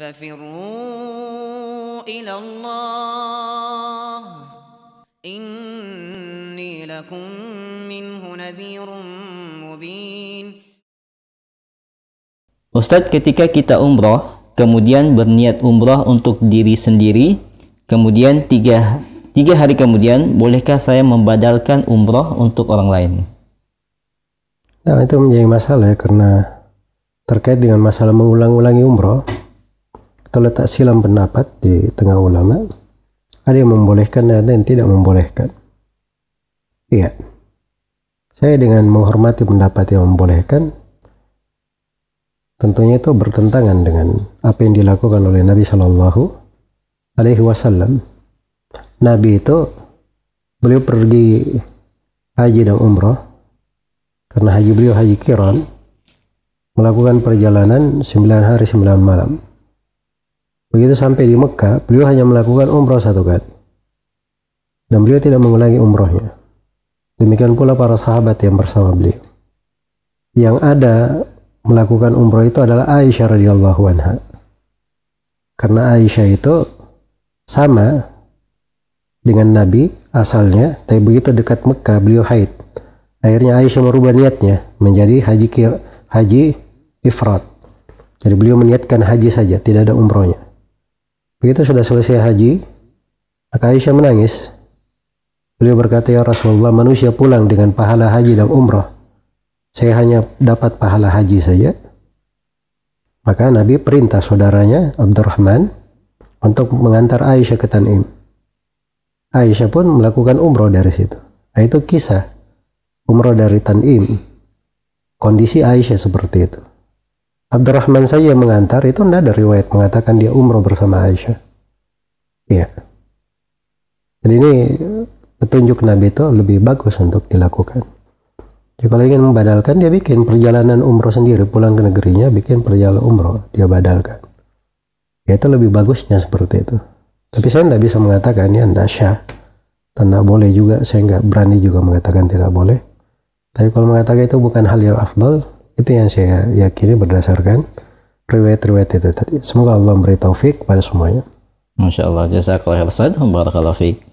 ففروا إلى الله إني لكم منه نذير مبين Ustadz ketika kita umroh, kemudian berniat umroh untuk diri sendiri, kemudian tiga, tiga hari kemudian, bolehkah saya membadalkan umroh untuk orang lain? Nah itu menjadi masalah ya, karena terkait dengan masalah mengulang-ulangi umroh, terletak silam pendapat di tengah ulama. Ada yang membolehkan dan ada yang tidak membolehkan. Iya. Saya dengan menghormati pendapat yang membolehkan, tentunya itu bertentangan dengan apa yang dilakukan oleh Nabi Shallallahu Alaihi Wasallam. Nabi itu beliau pergi haji dan umroh karena haji beliau haji kiron melakukan perjalanan 9 hari 9 malam Begitu sampai di Mekah, beliau hanya melakukan umroh satu kali. Dan beliau tidak mengulangi umrohnya. Demikian pula para sahabat yang bersama beliau. Yang ada melakukan umroh itu adalah Aisyah radhiyallahu anha. Karena Aisyah itu sama dengan Nabi asalnya, tapi begitu dekat Mekah beliau haid. Akhirnya Aisyah merubah niatnya menjadi haji kir, haji ifrat. Jadi beliau meniatkan haji saja, tidak ada umrohnya. Begitu sudah selesai haji, maka Aisyah menangis. Beliau berkata, Ya Rasulullah, manusia pulang dengan pahala haji dan umrah. Saya hanya dapat pahala haji saja. Maka Nabi perintah saudaranya, Abdurrahman, untuk mengantar Aisyah ke Tan'im. Aisyah pun melakukan umroh dari situ. Nah, itu kisah umroh dari Tan'im. Kondisi Aisyah seperti itu. Abdurrahman saja yang mengantar itu tidak dari riwayat mengatakan dia umroh bersama Aisyah. Iya. Jadi ini petunjuk Nabi itu lebih bagus untuk dilakukan. Jadi kalau ingin membadalkan dia bikin perjalanan umroh sendiri pulang ke negerinya bikin perjalanan umroh dia badalkan. Ya itu lebih bagusnya seperti itu. Tapi saya tidak bisa mengatakan ya tidak syah. Tidak boleh juga, saya nggak berani juga mengatakan tidak boleh. Tapi kalau mengatakan itu bukan hal yang afdal, itu yang saya yakini berdasarkan riwayat-riwayat itu tadi. Semoga Allah memberi taufik pada semuanya. Masya Allah, jazakallah khairan, barakallahu fiik.